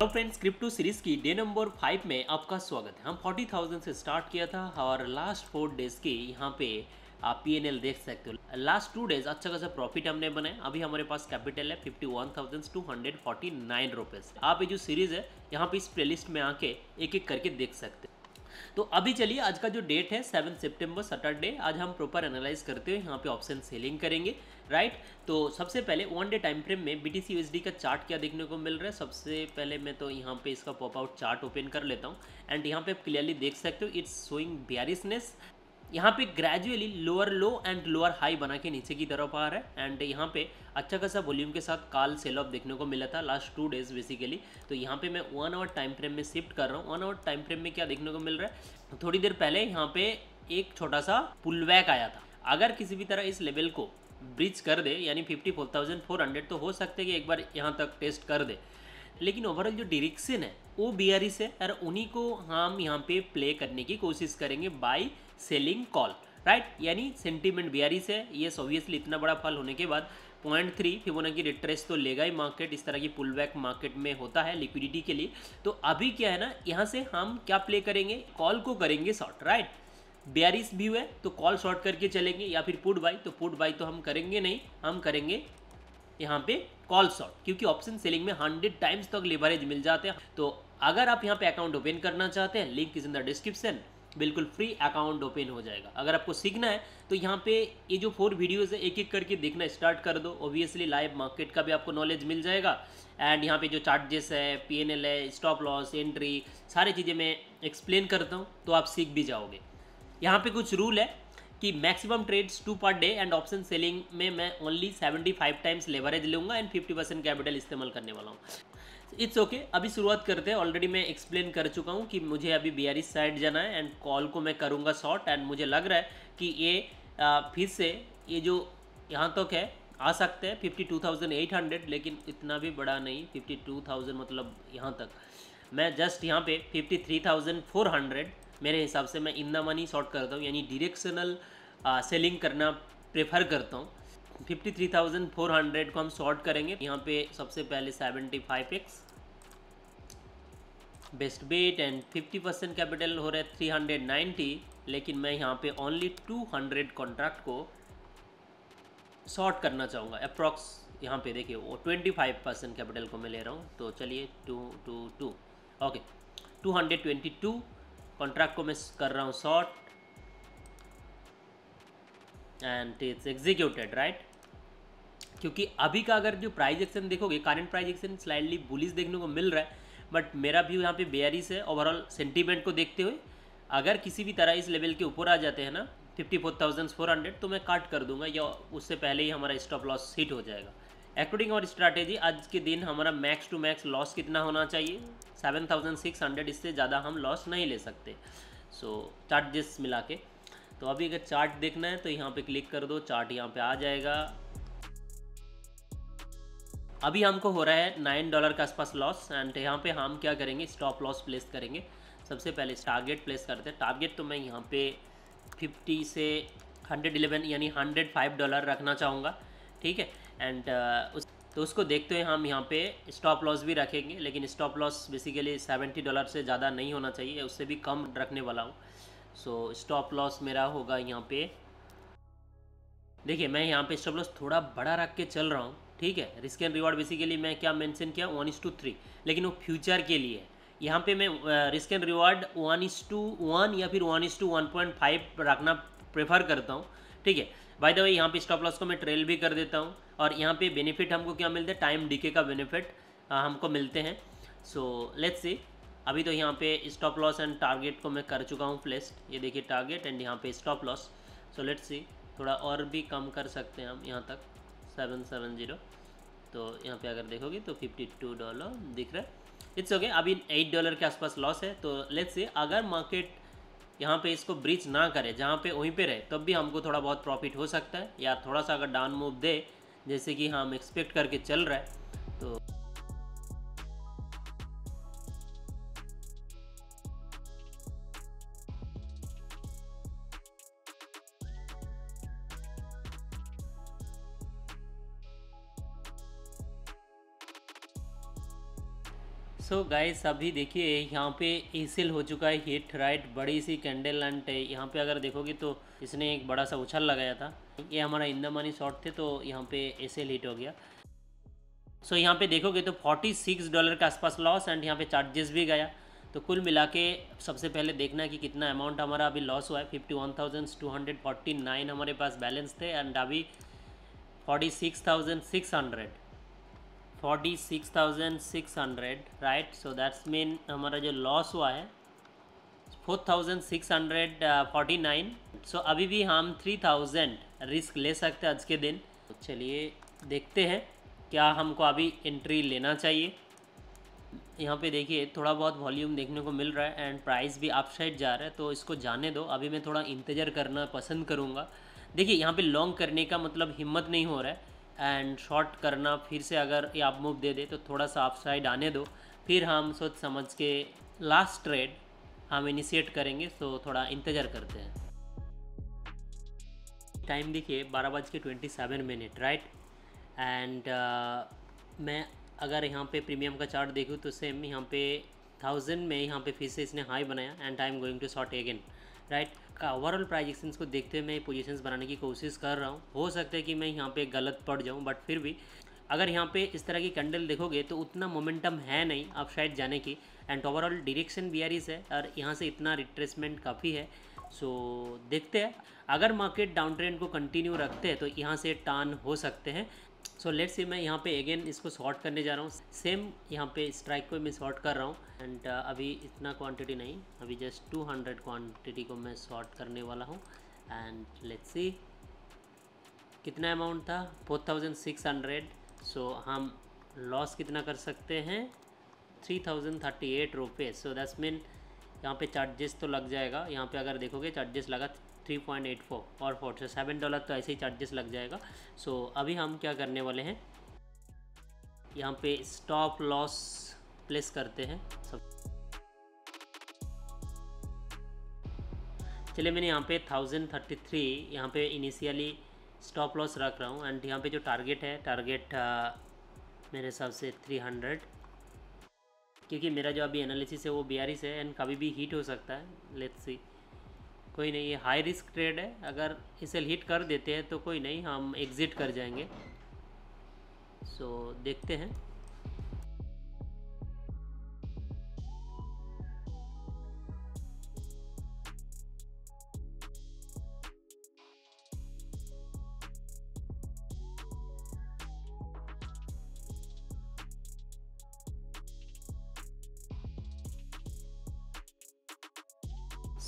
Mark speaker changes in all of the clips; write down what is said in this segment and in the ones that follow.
Speaker 1: तो friends crypto series की day number five में आपका स्वागत है हम फोर्टी थाउजेंड से स्टार्ट किया था और लास्ट फोर डेज के यहाँ पे आप पी एन एल देख सकते हो लास्ट टू डेज अच्छा खासा प्रॉफिट हमने बनाया अभी हमारे पास कैपिटल है fifty one thousand two hundred forty nine rupees आप ये जो सीरीज़ है यहाँ पे इस प्लेलिस्ट में आके एक एक करके देख सकते हैं तो अभी चलिए आज का जो डेट है सेवन सेप्टेम्बर सैटरडे आज हम प्रॉपर एनालाइज करते हुए यहाँ पे ऑप्शन सेलिंग करेंगे राइट तो सबसे पहले वन डे टाइम फ्रेम में बी टी का चार्ट क्या देखने को मिल रहा है सबसे पहले मैं तो यहाँ पे इसका पॉप आउट चार्ट ओपन कर लेता हूँ एंड यहाँ पे आप क्लियरली देख सकते हो इट्स शोइंग बियरिसनेस यहाँ पे gradually lower low and lower high बना के नीचे की तरफ आ रहा है एंड यहाँ पे अच्छा खासा वॉल्यूम के साथ काल सेल ऑफ देखने को मिला था लास्ट टू डेज बेसिकली तो यहाँ पे मैं वन आवर टाइम फ्रेम में शिफ्ट कर रहा हूँ वन आवर टाइम फ्रेम में क्या देखने को मिल रहा है थोड़ी देर पहले यहाँ पे एक छोटा सा पुलबैक आया था अगर किसी भी तरह इस लेवल को ब्रिज कर दे यानी fifty four thousand four hundred तो हो सकते कि एक बार यहाँ तक टेस्ट कर दे लेकिन ओवरऑल जो डिरेक्शन है वो बियरिस है और उन्हीं को हम यहाँ पे प्ले करने की कोशिश करेंगे बाय सेलिंग कॉल राइट यानी सेंटीमेंट बियरिस है ये ऑब्वियसली इतना बड़ा फल होने के बाद पॉइंट थ्री की रिट्रेस तो लेगा ही मार्केट इस तरह की पुल बैक मार्केट में होता है लिक्विडिटी के लिए तो अभी क्या है ना यहाँ से हम क्या प्ले करेंगे कॉल को करेंगे शॉर्ट राइट बेरिस व्यू है तो कॉल शॉर्ट करके चलेंगे या फिर पुट बाई तो पुट बाई तो हम करेंगे नहीं हम करेंगे यहाँ पे कॉल शॉर्ट क्योंकि ऑप्शन सेलिंग में हंड्रेड टाइम्स तक लेवरेज मिल जाते हैं तो अगर आप यहाँ पे अकाउंट ओपन करना चाहते हैं link is in the description बिल्कुल फ्री अकाउंट ओपन हो जाएगा अगर आपको सीखना है तो यहाँ पे ये जो फोर वीडियोज है एक एक करके देखना स्टार्ट कर दो ओबियसली लाइव मार्केट का भी आपको नॉलेज मिल जाएगा एंड यहाँ पे जो चार्जेस है एल है स्टॉप लॉस एंट्री सारी चीज़ें मैं एक्सप्लेन करता हूँ तो आप सीख भी जाओगे यहाँ पे कुछ रूल है कि maximum trades two per day and option selling में मैं ओनली 75 टाइम्स लेवरेज लूँगा एंड 50 परसेंट कैपिटल इस्तेमाल करने वाला हूँ इट्स ओके okay, अभी शुरुआत करते हैं ऑलरेडी मैं एक्सप्लेन कर चुका हूँ कि मुझे अभी बी साइड जाना है एंड कॉल को मैं करूँगा शॉर्ट एंड मुझे लग रहा है कि ये फिर से ये जो यहाँ तक तो है आ सकते हैं हंड्रेड लेकिन इतना भी बड़ा नहीं थाउजेंड मतलब यहाँ तक मैं जस्ट यहाँ पे हंड्रेड मेरे हिसाब से मैं इन मनी शॉर्ट करता हूँ यानी डिरेक्शनल सेलिंग करना प्रेफर करता हूँ 53,400 को हम शॉर्ट करेंगे यहाँ पे सबसे पहले five X best bet and 50 percent capital हो रहा है 390 लेकिन मैं यहाँ पे ओनली 200 कॉन्ट्रैक्ट को शॉर्ट करना चाहूँगा अप्रॉक्स यहाँ पे देखिए वो 25 परसेंट कैपिटल को मैं ले रहा हूँ तो चलिए two two two okay two hundred twenty two contract को मैं कर रहा हूँ short and it's executed right क्योंकि अभी का अगर जो प्राइज एक्शन देखोगे current price action slightly bullish देखने को मिल रहा है बट मेरा व्यू यहाँ पे बेयरिस है ओवरऑल सेंटीमेंट को देखते हुए अगर किसी भी तरह इस लेवल के ऊपर आ जाते हैं ना fifty four thousand four hundred तो मैं काट कर दूंगा या उससे पहले ही हमारा स्टॉप लॉस हिट हो जाएगा अकॉर्डिंग और स्ट्रैटेजी आज के दिन हमारा मैक्स टू मैक्स लॉस कितना होना चाहिए सेवन थाउजेंड सिक्स हंड्रेड इससे ज़्यादा हम लॉस नहीं ले सकते सो so, चार्जेस मिला के तो अभी अगर चार्ट देखना है तो यहाँ पे क्लिक कर दो चार्ट यहाँ पे आ जाएगा अभी हमको हो रहा है नाइन डॉलर के आसपास लॉस एंड यहाँ पे हम क्या करेंगे स्टॉप लॉस प्लेस करेंगे सबसे पहले टारगेट प्लेस करते हैं टारगेट तो मैं यहाँ पे फिफ्टी से हंड्रेड इलेवन यानी हंड्रेड फाइव डॉलर रखना चाहूँगा ठीक है एंड uh, उस तो उसको देखते हुए हम यहाँ पे स्टॉप लॉस भी रखेंगे लेकिन stop loss basically seventy dollar से ज़्यादा नहीं होना चाहिए उससे भी कम रखने वाला हूँ सो स्टॉप लॉस मेरा होगा यहाँ पे देखिए मैं यहाँ पे स्टॉप लॉस थोड़ा बड़ा रख के चल रहा हूँ ठीक है रिस्क एंड रिवॉर्ड बेसिकली मैं क्या मैंशन किया वन इज टू थ्री लेकिन वो फ्यूचर के लिए यहाँ पे मैं risk and reward one is to one या फिर one is to one point five रखना प्रेफर करता हूँ ठीक है बाय द वे यहाँ पे स्टॉप लॉस को मैं ट्रेल भी कर देता हूँ और यहाँ पे बेनिफिट हमको क्या मिलता है टाइम डीके का बेनिफिट हमको मिलते हैं सो लेट्स सी अभी तो यहाँ पे स्टॉप लॉस एंड टारगेट को मैं कर चुका हूँ प्लेस्ड ये देखिए टारगेट एंड यहाँ पे stop loss so let's see थोड़ा और भी कम कर सकते हैं हम यहाँ तक सेवन सेवन जीरो तो यहाँ पे अगर देखोगे तो फिफ्टी टू डॉलर दिख रहा है इट्स ओके अभी एट डॉलर के आसपास लॉस है तो लेट्स सी अगर मार्केट यहाँ पे इसको ब्रीच ना करे जहाँ पे वहीं पे रहे तब भी हमको थोड़ा बहुत प्रॉफिट हो सकता है या थोड़ा सा अगर डाउन मूव दे जैसे कि हम एक्सपेक्ट करके चल रहा है तो सो तो गाइस अभी देखिए यहाँ पे एसिल हो चुका है हिट राइट बड़ी सी कैंडल एंड यहाँ पे अगर देखोगे तो इसने एक बड़ा सा उछाल लगाया था ये हमारा इंदा मनी शॉट थे तो यहाँ पे एसिल हिट हो गया सो so, यहाँ पे देखोगे तो 46 डॉलर के आसपास लॉस एंड यहाँ पे चार्जेस भी गया तो कुल मिला के सबसे पहले देखना कि कितना अमाउंट हमारा अभी लॉस हुआ है fifty one thousand two hundred forty nine हमारे पास बैलेंस थे एंड अभी forty six thousand six hundred forty six thousand six hundred right so that's mean हमारा जो लॉस हुआ है four thousand six hundred forty nine so अभी भी हम थ्री थाउजेंड रिस्क ले सकते हैं आज के दिन तो चलिए देखते हैं क्या हमको अभी एंट्री लेना चाहिए यहाँ पे देखिए थोड़ा बहुत वॉल्यूम देखने को मिल रहा है एंड प्राइस भी अप साइड जा रहा है तो इसको जाने दो अभी मैं थोड़ा इंतज़ार करना पसंद करूँगा देखिए यहाँ पे लॉन्ग करने का मतलब हिम्मत नहीं हो रहा है एंड शॉर्ट करना फिर से अगर ये आप मूव दे दे तो थोड़ा सा ऑफ साइड आने दो फिर हम सोच समझ के लास्ट ट्रेड हम इनिशिएट करेंगे तो थोड़ा इंतज़ार करते हैं टाइम देखिए बारह बज के twenty seven minute right and मैं अगर यहाँ पे प्रीमियम का चार्ट देखूँ तो सेम यहाँ पे थाउजेंड में यहाँ पे फिर से इसने हाई बनाया and I am going to short again right का ओवरऑल प्राइजेक्शंस को देखते हुए मैं पोजीशंस बनाने की कोशिश कर रहा हूँ हो सकता है कि मैं यहाँ पे गलत पड़ जाऊँ बट फिर भी अगर यहाँ पे इस तरह की कैंडल देखोगे तो उतना मोमेंटम है नहीं आप शायद जाने की एंड ओवरऑल डिरेक्शन बियारिस है और यहाँ से इतना रिट्रेसमेंट काफ़ी है सो so, देखते हैं अगर मार्केट डाउन ट्रेंड को कंटिन्यू रखते हैं तो यहाँ से टर्न हो सकते हैं सो लेट्स सी मैं यहाँ पे अगेन इसको शॉर्ट करने जा रहा हूँ सेम यहाँ पे स्ट्राइक को मैं शॉर्ट कर रहा हूँ एंड uh, अभी इतना क्वांटिटी नहीं अभी जस्ट 200 क्वांटिटी को मैं शॉर्ट करने वाला हूँ एंड लेट सी कितना अमाउंट था 4600 सो हम लॉस कितना कर सकते हैं 3038 रुपए सो दैट्स मीन यहाँ पे चार्जेस तो लग जाएगा यहाँ पे अगर देखोगे चार्जेस लगा थ्री पॉइंट एट फोर और फोर से सेवन डॉलर तो ऐसे ही चार्जेस लग जाएगा सो so, अभी हम क्या करने वाले हैं यहाँ पे स्टॉप लॉस प्लेस करते हैं सब चलिए मैंने यहाँ पे थाउजेंड थर्टी थ्री यहाँ पे इनिशियली स्टॉप लॉस रख रहा हूँ एंड यहाँ पे जो टारगेट है टारगेट uh, मेरे हिसाब से थ्री हंड्रेड क्योंकि मेरा जो अभी एनालिसिस है वो बयालीस है एंड कभी भी हीट हो सकता है लेट्स सी कोई नहीं ये हाई रिस्क ट्रेड है अगर इसे हिट कर देते हैं तो कोई नहीं हम एग्ज़िट कर जाएंगे सो देखते हैं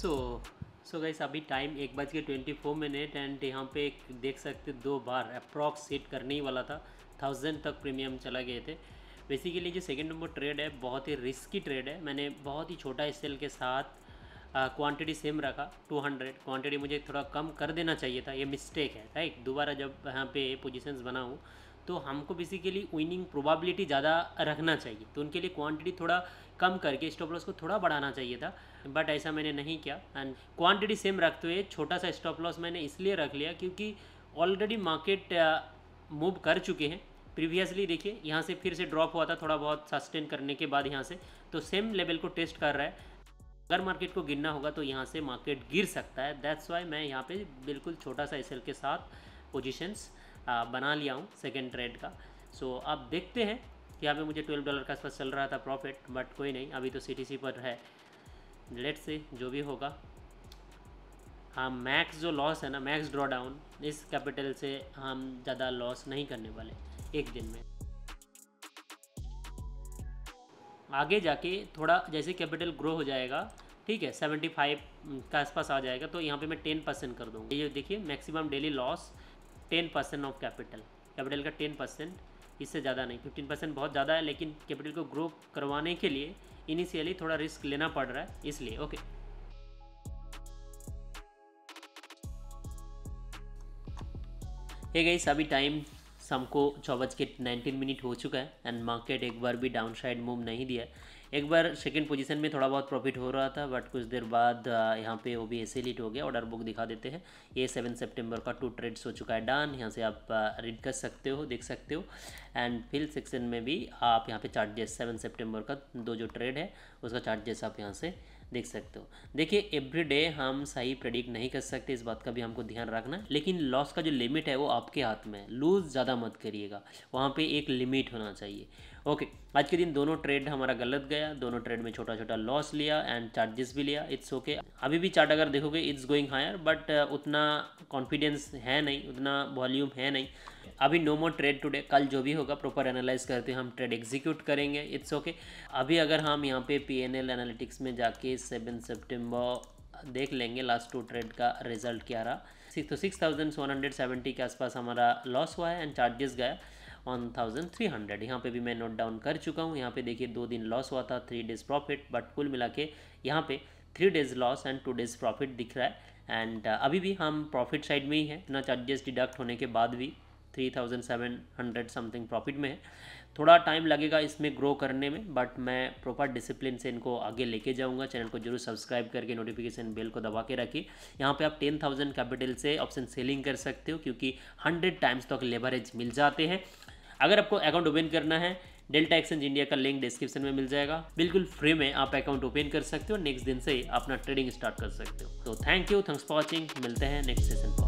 Speaker 1: So सो so गैस अभी टाइम एक बज के ट्वेंटी फोर मिनट एंड यहाँ पे देख सकते दो बार अप्रॉक्स हिट करने ही वाला था थाउजेंड तक प्रीमियम चला गए थे बेसिकली जो सेकेंड नंबर ट्रेड है बहुत ही रिस्की ट्रेड है मैंने बहुत ही छोटा स्टेल के साथ क्वांटिटी सेम रखा 200 क्वान्टिटी मुझे थोड़ा कम कर देना चाहिए था ये मिस्टेक है राइट दोबारा जब यहाँ पे पोजीशंस बनाऊँ तो हमको बेसिकली विनिंग प्रोबेबिलिटी ज़्यादा रखना चाहिए तो उनके लिए क्वांटिटी थोड़ा कम करके स्टॉप लॉस को थोड़ा बढ़ाना चाहिए था बट ऐसा मैंने नहीं किया एंड क्वांटिटी सेम रखते हुए छोटा सा स्टॉप लॉस मैंने इसलिए रख लिया क्योंकि ऑलरेडी मार्केट मूव कर चुके हैं प्रीवियसली देखिए यहाँ से फिर से ड्रॉप हुआ था थोड़ा बहुत सस्टेन करने के बाद यहाँ से तो सेम लेवल को टेस्ट कर रहा है अगर मार्केट को गिरना होगा तो यहाँ से मार्केट गिर सकता है दैट्स वाई मैं यहाँ पे बिल्कुल छोटा सा एसएल के साथ पोजिशंस uh, बना लिया हूँ सेकेंड ट्रेड का सो so, आप देखते हैं यहाँ पे मुझे 12 डॉलर के आसपास चल रहा था प्रॉफिट बट कोई नहीं अभी तो सी पर है लेट से जो भी होगा हाँ मैक्स जो लॉस है ना मैक्स ड्रॉडाउन इस कैपिटल से हम ज़्यादा लॉस नहीं करने वाले एक दिन में आगे जाके थोड़ा जैसे कैपिटल ग्रो हो जाएगा ठीक है 75 के आसपास आ जाएगा तो यहाँ पे मैं 10 परसेंट कर दूँगा ये देखिए maximum daily loss 10 percent of capital capital का 10 परसेंट इससे ज़्यादा नहीं फिफ्टीन परसेंट बहुत ज़्यादा है लेकिन कैपिटल को ग्रो करवाने के लिए इनिशियली थोड़ा रिस्क लेना पड़ रहा है इसलिए ओके ये गई अभी टाइम शाम को छः बज के नाइनटीन मिनट हो चुका है एंड मार्केट एक बार भी डाउन साइड मूव नहीं दिया एक बार सेकेंड पोजीशन में थोड़ा बहुत प्रॉफिट हो रहा था बट कुछ देर बाद यहाँ पे वो भी ऐसे लीट हो गया ऑर्डर बुक दिखा देते हैं ये सेवन सितंबर का टू ट्रेड्स हो चुका है डन यहाँ से आप रीड कर सकते हो देख सकते हो एंड फिल सेक्शन में भी आप यहाँ पे चार्ट सेवन सेप्टेम्बर का दो जो ट्रेड है उसका चार्ट आप यहाँ से देख सकते हो देखिए एवरी डे हम सही प्रेडिक्ट नहीं कर सकते इस बात का भी हमको ध्यान रखना लेकिन लॉस का जो लिमिट है वो आपके हाथ में है लूज़ ज़्यादा मत करिएगा वहाँ पे एक लिमिट होना चाहिए ओके आज के दिन दोनों ट्रेड हमारा गलत गया दोनों ट्रेड में छोटा छोटा लॉस लिया एंड चार्जेस भी लिया इट्स ओके okay. अभी भी चार्ट अगर देखोगे इट्स गोइंग हायर बट उतना कॉन्फिडेंस है नहीं उतना वॉल्यूम है नहीं अभी नो मोर ट्रेड टूडे कल जो भी होगा होगा प्रॉपर एनालाइज करते हम ट्रेड एग्जीक्यूट करेंगे इट्स ओके okay. अभी अगर हम यहाँ पे पी एनालिटिक्स में जाके सेवन सेप्टेम्बर देख लेंगे लास्ट टू ट्रेड का रिजल्ट क्या रहा सिक्स तो six thousand one hundred seventy के आसपास हमारा लॉस हुआ है एंड चार्जेस गया वन थाउजेंड थ्री हंड्रेड यहाँ पर भी मैं नोट डाउन कर चुका हूँ यहाँ पे देखिए दो दिन लॉस हुआ था थ्री डेज प्रॉफिट बट कुल मिला के यहाँ पे three days loss and two days profit दिख रहा है एंड अभी भी हम प्रॉफिट साइड में ही हैं इतना चार्जेस डिडक्ट होने के बाद भी three thousand seven hundred something profit में है थोड़ा टाइम लगेगा इसमें ग्रो करने में बट मैं प्रॉपर डिसिप्लिन से इनको आगे लेके जाऊंगा चैनल को जरूर सब्सक्राइब करके नोटिफिकेशन बेल को दबा के रखिए यहाँ पे आप टेन थाउजेंड कैपिटल से ऑप्शन सेलिंग कर सकते हो क्योंकि हंड्रेड टाइम्स तक लेवरेज मिल जाते हैं अगर आपको अकाउंट ओपन करना है डेल्टा एक्सचेंज इंडिया का लिंक डिस्क्रिप्शन में मिल जाएगा बिल्कुल फ्री में आप अकाउंट ओपन कर सकते हो नेक्स्ट दिन से अपना ट्रेडिंग स्टार्ट कर सकते हो तो thank you thanks for watching मिलते हैं नेक्स्ट सेशन पर